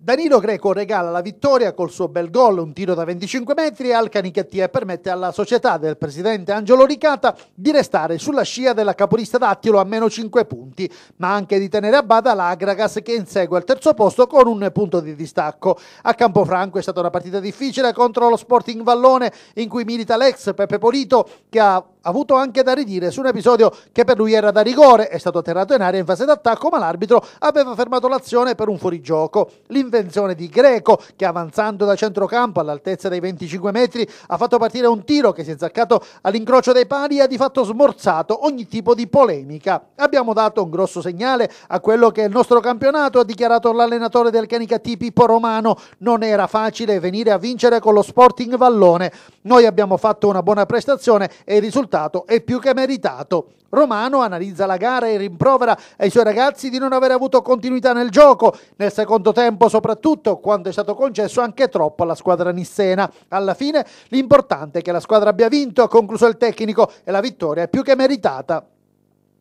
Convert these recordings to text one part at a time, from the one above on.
Danilo Greco regala la vittoria col suo bel gol, un tiro da 25 metri al Canicattia e permette alla società del presidente Angelo Ricata di restare sulla scia della capolista Dattilo a meno 5 punti, ma anche di tenere a bada l'Agragas che insegue al terzo posto con un punto di distacco. A Campofranco è stata una partita difficile contro lo Sporting Vallone in cui milita l'ex Pepe Polito che ha avuto anche da ridire su un episodio che per lui era da rigore, è stato atterrato in aria in fase d'attacco, ma l'arbitro aveva fermato l'azione per un fuorigioco. L'invenzione di Greco, che avanzando da centrocampo all'altezza dei 25 metri ha fatto partire un tiro che si è zaccato all'incrocio dei pali e ha di fatto smorzato ogni tipo di polemica. Abbiamo dato un grosso segnale a quello che è il nostro campionato, ha dichiarato l'allenatore del Canicattì Pippo Romano. Non era facile venire a vincere con lo Sporting Vallone. Noi abbiamo fatto una buona prestazione e i risultati risultato è più che meritato. Romano analizza la gara e rimprovera ai suoi ragazzi di non aver avuto continuità nel gioco, nel secondo tempo soprattutto, quando è stato concesso anche troppo alla squadra nissena. Alla fine l'importante è che la squadra abbia vinto, ha concluso il tecnico, e la vittoria è più che meritata.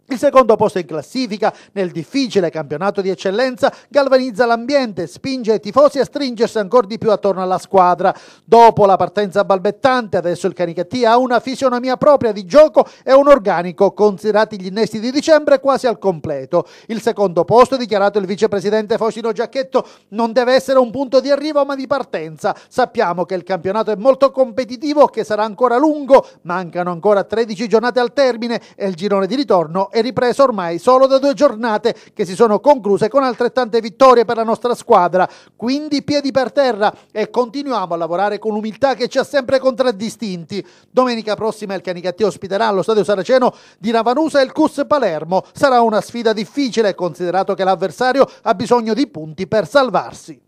Il secondo posto in classifica nel difficile campionato di eccellenza galvanizza l'ambiente, spinge i tifosi a stringersi ancora di più attorno alla squadra. Dopo la partenza balbettante, adesso il Canicattì ha una fisionomia propria di gioco e un organico, considerati gli innesti di dicembre, quasi al completo. Il secondo posto, dichiarato il vicepresidente Focino Giacchetto, non deve essere un punto di arrivo ma di partenza. Sappiamo che il campionato è molto competitivo, che sarà ancora lungo, mancano ancora 13 giornate al termine e il girone di ritorno è è ripreso ormai solo da due giornate che si sono concluse con altrettante vittorie per la nostra squadra. Quindi piedi per terra e continuiamo a lavorare con l'umiltà che ci ha sempre contraddistinti. Domenica prossima il Canicattì ospiterà allo stadio Saraceno di Ravanusa il Cus Palermo. Sarà una sfida difficile considerato che l'avversario ha bisogno di punti per salvarsi.